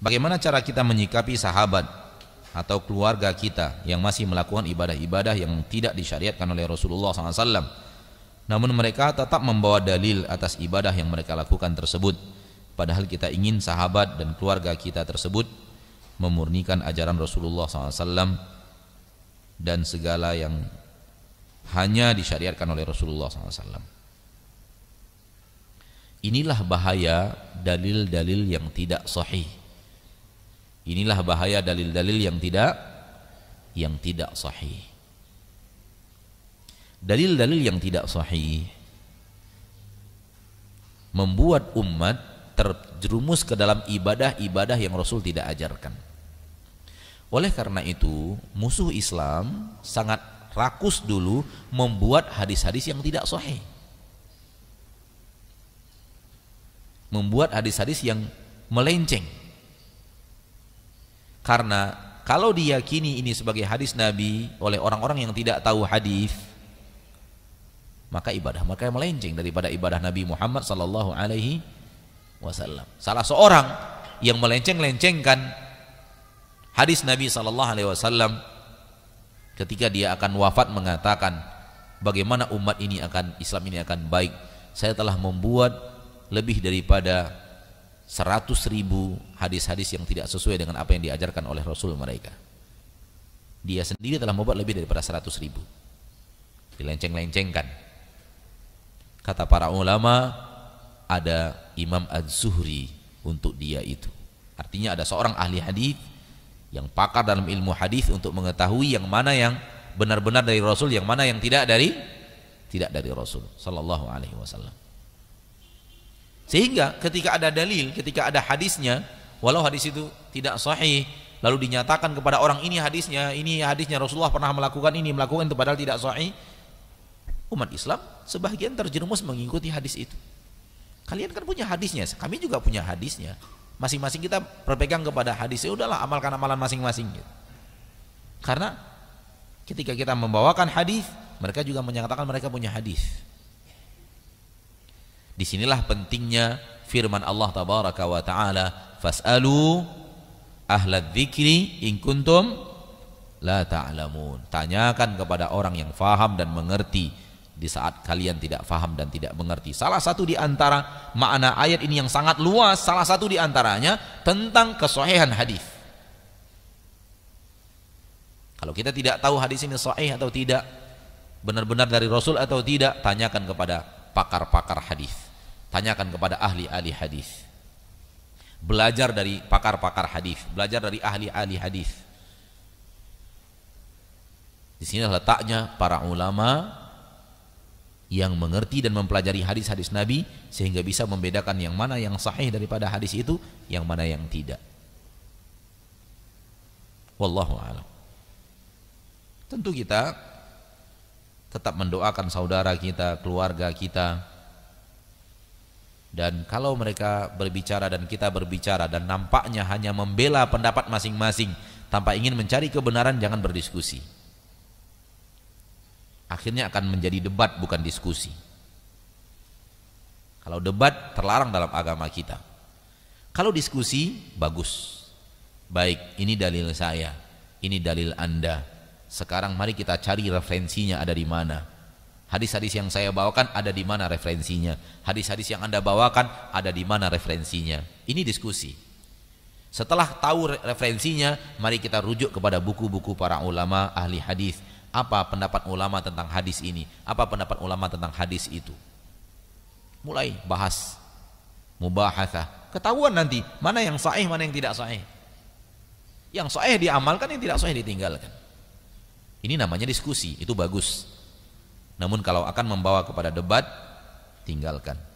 Bagaimana cara kita menyikapi sahabat atau keluarga kita yang masih melakukan ibadah-ibadah yang tidak disyariatkan oleh Rasulullah SAW? Namun mereka tetap membawa dalil atas ibadah yang mereka lakukan tersebut. Padahal kita ingin sahabat dan keluarga kita tersebut memurnikan ajaran Rasulullah SAW dan segala yang hanya disyariatkan oleh Rasulullah SAW. Inilah bahaya dalil-dalil yang tidak sahih. Inilah bahaya dalil-dalil yang tidak yang tidak sahih. Dalil-dalil yang tidak sahih membuat umat terjerumus ke dalam ibadah-ibadah yang Rasul tidak ajarkan. Oleh karena itu, musuh Islam sangat rakus dulu membuat hadis-hadis yang tidak sahih. Membuat hadis-hadis yang melenceng karena kalau diyakini ini sebagai hadis Nabi oleh orang-orang yang tidak tahu hadis, maka ibadah mereka melenceng daripada ibadah Nabi Muhammad sallallahu alaihi wasallam. Salah seorang yang melenceng-lencengkan hadis Nabi sallallahu alaihi wasallam ketika dia akan wafat mengatakan bagaimana umat ini akan Islam ini akan baik. Saya telah membuat lebih daripada seratus ribu hadis-hadis yang tidak sesuai dengan apa yang diajarkan oleh Rasul mereka. Dia sendiri telah membuat lebih daripada 100 ribu. Dilenceng-lencengkan. Kata para ulama, ada Imam Az-Zuhri untuk dia itu. Artinya ada seorang ahli hadis yang pakar dalam ilmu hadis untuk mengetahui yang mana yang benar-benar dari Rasul, yang mana yang tidak dari tidak dari Rasul sallallahu alaihi wasallam. Sehingga ketika ada dalil, ketika ada hadisnya, walau hadis itu tidak sahih lalu dinyatakan kepada orang ini hadisnya ini hadisnya Rasulullah pernah melakukan ini melakukan itu padahal tidak sahih umat Islam sebagian terjerumus mengikuti hadis itu kalian kan punya hadisnya kami juga punya hadisnya masing-masing kita berpegang kepada hadisnya udahlah amalkan amalan masing-masing gitu. karena ketika kita membawakan hadis mereka juga menyatakan mereka punya hadis disinilah pentingnya firman Allah tabaraka wa taala fasalu ahlad dzikri in kuntum la ta'lamun ta tanyakan kepada orang yang faham dan mengerti di saat kalian tidak faham dan tidak mengerti salah satu di antara makna ayat ini yang sangat luas salah satu di antaranya tentang kesohihan hadis kalau kita tidak tahu hadis ini sahih atau tidak benar-benar dari Rasul atau tidak tanyakan kepada pakar-pakar hadis Tanyakan kepada ahli-ahli hadis. Belajar dari pakar-pakar hadis, belajar dari ahli-ahli hadis. Di sini letaknya para ulama yang mengerti dan mempelajari hadis-hadis Nabi sehingga bisa membedakan yang mana yang sahih daripada hadis itu, yang mana yang tidak. Wallahu a'lam. Tentu kita tetap mendoakan saudara kita, keluarga kita, dan kalau mereka berbicara dan kita berbicara dan nampaknya hanya membela pendapat masing-masing tanpa ingin mencari kebenaran jangan berdiskusi. Akhirnya akan menjadi debat bukan diskusi. Kalau debat terlarang dalam agama kita. Kalau diskusi bagus. Baik, ini dalil saya, ini dalil Anda. Sekarang mari kita cari referensinya ada di mana Hadis-hadis yang saya bawakan ada di mana referensinya? Hadis-hadis yang Anda bawakan ada di mana referensinya? Ini diskusi. Setelah tahu referensinya, mari kita rujuk kepada buku-buku para ulama ahli hadis. Apa pendapat ulama tentang hadis ini? Apa pendapat ulama tentang hadis itu? Mulai bahas mubahasa, Ketahuan nanti mana yang sahih, mana yang tidak sahih. Yang sahih diamalkan, yang tidak sahih ditinggalkan. Ini namanya diskusi, itu bagus. Namun kalau akan membawa kepada debat, tinggalkan.